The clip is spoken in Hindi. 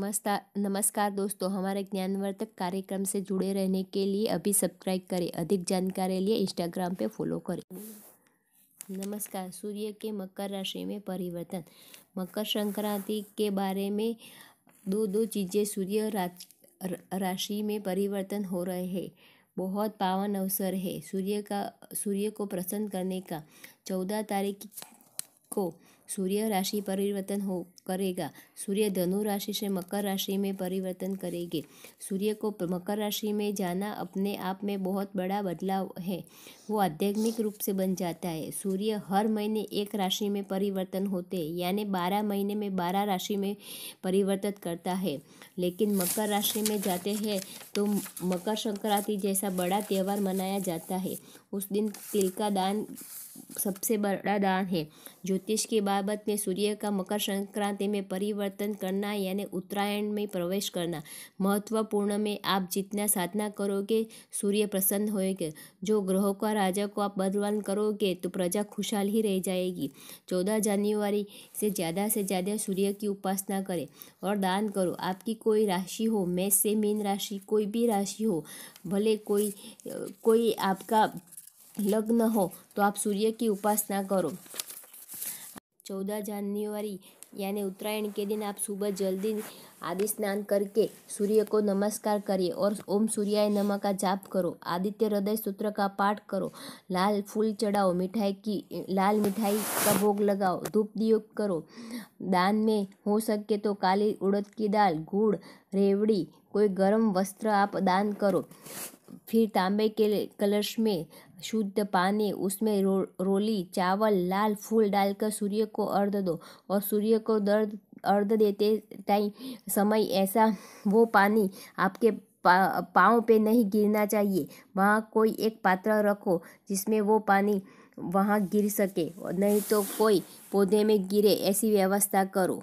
मस्ता नमस्कार दोस्तों हमारे ज्ञानवर्धक कार्यक्रम से जुड़े रहने के लिए अभी सब्सक्राइब करें अधिक जानकारी लिए इंस्टाग्राम पे फॉलो करें नमस्कार सूर्य के मकर राशि में परिवर्तन मकर संक्रांति के बारे में दो दो चीज़ें सूर्य राशि में परिवर्तन हो रहे हैं बहुत पावन अवसर है सूर्य का सूर्य को प्रसन्न करने का चौदह तारीख को सूर्य राशि परिवर्तन हो करेगा सूर्य धनु राशि से मकर राशि में परिवर्तन करेगी सूर्य को मकर राशि में जाना अपने आप में बहुत बड़ा बदलाव है वो आध्यात्मिक रूप से बन जाता है सूर्य हर महीने एक राशि में परिवर्तन होते हैं यानी बारह महीने में बारह राशि में परिवर्तित करता है लेकिन मकर राशि में जाते हैं तो मकर संक्रांति जैसा बड़ा त्यौहार मनाया जाता है उस दिन तिल का दान सबसे बड़ा दान है ज्योतिष के बाबत में सूर्य का मकर संक्रांति खाते में परिवर्तन करना यानी उत्तरायण में प्रवेश करना महत्वपूर्ण में आप जितना साधना करोगे सूर्य प्रसन्न होएंगे जो ग्रहों का राजा को आप बदवान करोगे तो प्रजा खुशहाल ही रह जाएगी चौदह जनवरी से ज़्यादा से ज़्यादा सूर्य की उपासना करें और दान करो आपकी कोई राशि हो मैं से मीन राशि कोई भी राशि हो भले कोई कोई आपका लग्न हो तो आप सूर्य की उपासना करो चौदह जानुअरी यानी उत्तरायण के दिन आप सुबह जल्दी आदि स्नान करके सूर्य को नमस्कार करिए और ओम सूर्याय नमः का जाप करो आदित्य हृदय सूत्र का पाठ करो लाल फूल चढ़ाओ मिठाई की लाल मिठाई का भोग लगाओ धूप दियोग करो दान में हो सके तो काली उड़द की दाल गुड़ रेवड़ी कोई गर्म वस्त्र आप दान करो फिर तांबे के कलश में शुद्ध पानी उसमें रो, रोली चावल लाल फूल डालकर सूर्य को अर्ध दो और सूर्य को दर्द अर्ध देते टाइम समय ऐसा वो पानी आपके पा, पाँव पे नहीं गिरना चाहिए वहाँ कोई एक पात्र रखो जिसमें वो पानी वहाँ गिर सके नहीं तो कोई पौधे में गिरे ऐसी व्यवस्था करो